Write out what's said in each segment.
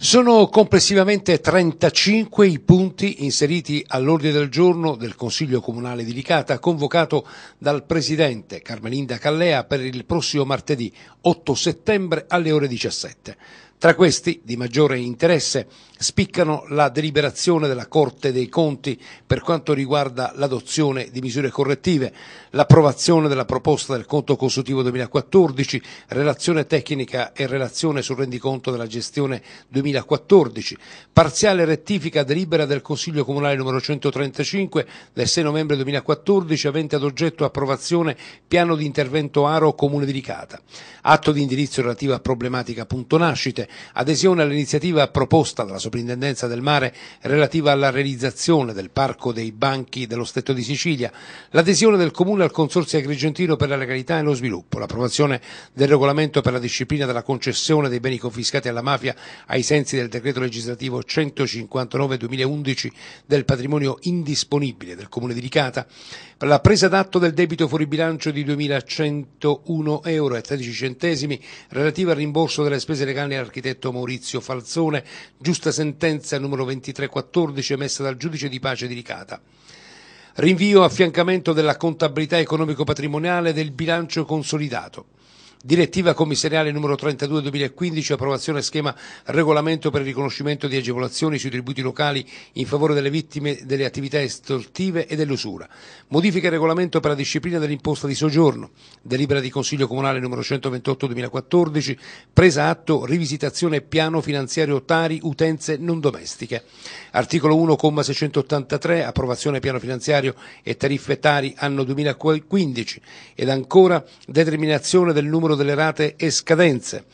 Sono complessivamente 35 i punti inseriti all'ordine del giorno del Consiglio Comunale di Licata, convocato dal Presidente Carmelinda Callea per il prossimo martedì 8 settembre alle ore 17. Tra questi, di maggiore interesse, spiccano la deliberazione della Corte dei Conti per quanto riguarda l'adozione di misure correttive, l'approvazione della proposta del conto consultivo 2014, relazione tecnica e relazione sul rendiconto della gestione 2014, parziale rettifica delibera del Consiglio Comunale numero 135 del 6 novembre 2014 avente ad oggetto approvazione piano di intervento Aro Comune di Ricata, atto di indirizzo relativo a problematica punto nascite, adesione all'iniziativa proposta dalla Soprintendenza del Mare relativa alla realizzazione del Parco dei Banchi dello Stretto di Sicilia, l'adesione del Comune al Consorzio Agrigentino per la legalità e lo sviluppo, l'approvazione del regolamento per la disciplina della concessione dei beni confiscati alla mafia ai sensi del decreto legislativo 159-2011 del patrimonio indisponibile del Comune di Licata, la presa d'atto del debito fuori bilancio di 2.101 euro e 13 centesimi relativa al rimborso delle spese legali all'architettura dell'architetto Maurizio Falzone, giusta sentenza numero 2314 emessa dal giudice di pace di Ricata. Rinvio affiancamento della contabilità economico-patrimoniale del bilancio consolidato. Direttiva commissariale numero 32 2015, approvazione schema regolamento per il riconoscimento di agevolazioni sui tributi locali in favore delle vittime delle attività estortive e dell'usura. Modifica il regolamento per la disciplina dell'imposta di soggiorno. Delibera di Consiglio Comunale numero 128 2014, presa atto rivisitazione piano finanziario Tari utenze non domestiche. Articolo 1,683, approvazione piano finanziario e tariffe Tari anno 2015 ed ancora determinazione del numero numero delle rate e scadenze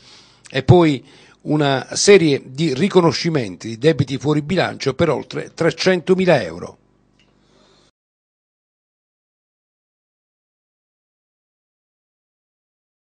e poi una serie di riconoscimenti di debiti fuori bilancio per oltre 300.000 euro.